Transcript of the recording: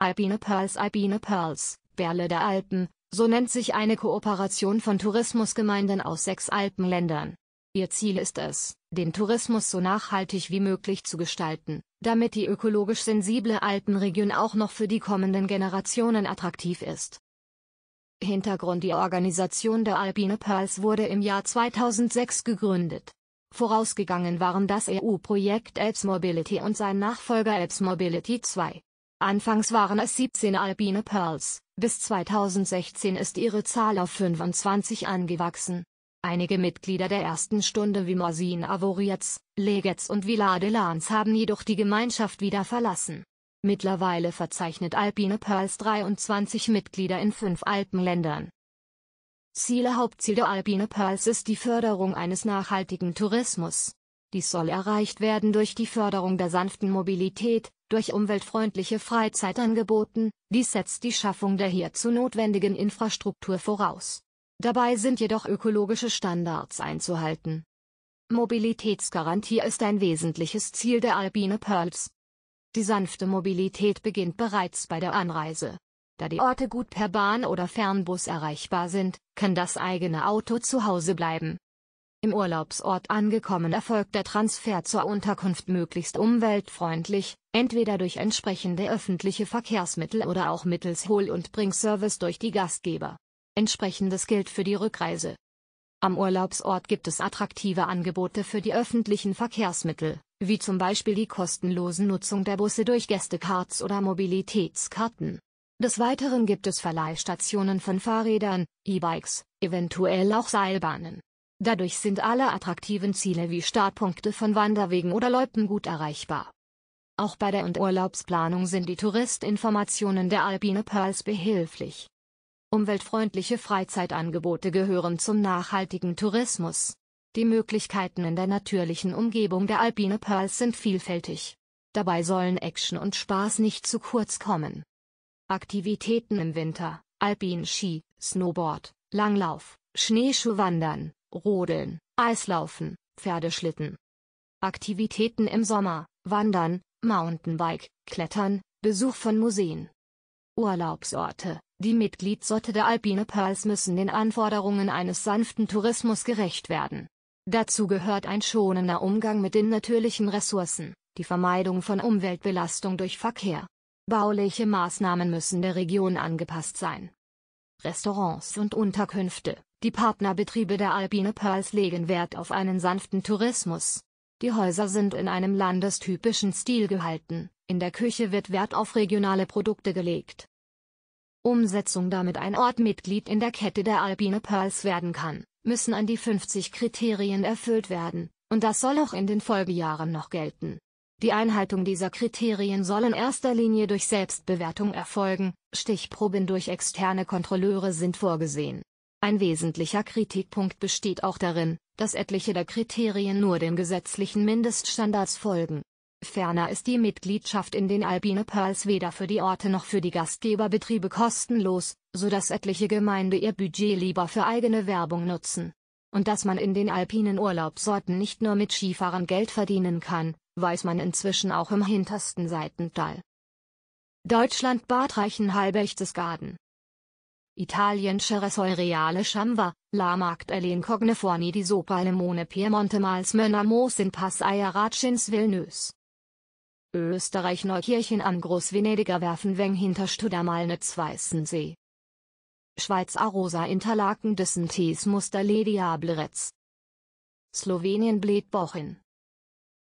Alpine Pearls Alpine Pearls, Perle der Alpen, so nennt sich eine Kooperation von Tourismusgemeinden aus sechs Alpenländern. Ihr Ziel ist es, den Tourismus so nachhaltig wie möglich zu gestalten, damit die ökologisch sensible Alpenregion auch noch für die kommenden Generationen attraktiv ist. Hintergrund Die Organisation der Alpine Pearls wurde im Jahr 2006 gegründet. Vorausgegangen waren das EU-Projekt Alps Mobility und sein Nachfolger Alps Mobility 2. Anfangs waren es 17 Albine Pearls, bis 2016 ist ihre Zahl auf 25 angewachsen. Einige Mitglieder der ersten Stunde wie Morsin Avoriaz, Legetz und Villa de Lans haben jedoch die Gemeinschaft wieder verlassen. Mittlerweile verzeichnet Alpine Pearls 23 Mitglieder in fünf Alpenländern. Ziele Hauptziel der Alpine Pearls ist die Förderung eines nachhaltigen Tourismus. Dies soll erreicht werden durch die Förderung der sanften Mobilität, durch umweltfreundliche Freizeitangeboten, dies setzt die Schaffung der hierzu notwendigen Infrastruktur voraus. Dabei sind jedoch ökologische Standards einzuhalten. Mobilitätsgarantie ist ein wesentliches Ziel der Albine Pearls. Die sanfte Mobilität beginnt bereits bei der Anreise. Da die Orte gut per Bahn oder Fernbus erreichbar sind, kann das eigene Auto zu Hause bleiben. Im Urlaubsort angekommen erfolgt der Transfer zur Unterkunft möglichst umweltfreundlich, entweder durch entsprechende öffentliche Verkehrsmittel oder auch mittels Hol- und Bringservice durch die Gastgeber. Entsprechendes gilt für die Rückreise. Am Urlaubsort gibt es attraktive Angebote für die öffentlichen Verkehrsmittel, wie zum Beispiel die kostenlose Nutzung der Busse durch Gästecards oder Mobilitätskarten. Des Weiteren gibt es Verleihstationen von Fahrrädern, E-Bikes, eventuell auch Seilbahnen. Dadurch sind alle attraktiven Ziele wie Startpunkte von Wanderwegen oder Loipen gut erreichbar. Auch bei der und Urlaubsplanung sind die Touristinformationen der Alpine Pearls behilflich. Umweltfreundliche Freizeitangebote gehören zum nachhaltigen Tourismus. Die Möglichkeiten in der natürlichen Umgebung der Alpine Pearls sind vielfältig. Dabei sollen Action und Spaß nicht zu kurz kommen. Aktivitäten im Winter, Alpin Ski, Snowboard, Langlauf, Schneeschuhwandern, Rodeln, Eislaufen, Pferdeschlitten. Aktivitäten im Sommer, Wandern, Mountainbike, Klettern, Besuch von Museen. Urlaubsorte. Die Mitgliedsorte der Alpine Pearls müssen den Anforderungen eines sanften Tourismus gerecht werden. Dazu gehört ein schonender Umgang mit den natürlichen Ressourcen, die Vermeidung von Umweltbelastung durch Verkehr. Bauliche Maßnahmen müssen der Region angepasst sein. Restaurants und Unterkünfte. Die Partnerbetriebe der Alpine Pearls legen Wert auf einen sanften Tourismus. Die Häuser sind in einem landestypischen Stil gehalten, in der Küche wird Wert auf regionale Produkte gelegt. Umsetzung damit ein Ort Mitglied in der Kette der Alpine Pearls werden kann, müssen an die 50 Kriterien erfüllt werden, und das soll auch in den Folgejahren noch gelten. Die Einhaltung dieser Kriterien soll in erster Linie durch Selbstbewertung erfolgen, Stichproben durch externe Kontrolleure sind vorgesehen. Ein wesentlicher Kritikpunkt besteht auch darin, dass etliche der Kriterien nur den gesetzlichen Mindeststandards folgen. Ferner ist die Mitgliedschaft in den Alpine Pearls weder für die Orte noch für die Gastgeberbetriebe kostenlos, so dass etliche Gemeinde ihr Budget lieber für eigene Werbung nutzen. Und dass man in den alpinen Urlaubsorten nicht nur mit Skifahren Geld verdienen kann, weiß man inzwischen auch im hintersten Seitental. Deutschland Bad Reichenhall Berchtesgaden Italien Ceresoireale Chamva, la Magdalene l'incogne di Sopalemone Piemonte Mals Mönamos in Passaia Ratschins Vilnius. Österreich Neukirchen am Großvenediger Werfen Weng hinter Studermalnitz Weißensee. Schweiz Arosa Interlaken Dessen Tis Muster Lediable Retz. Slowenien Bled Bochin.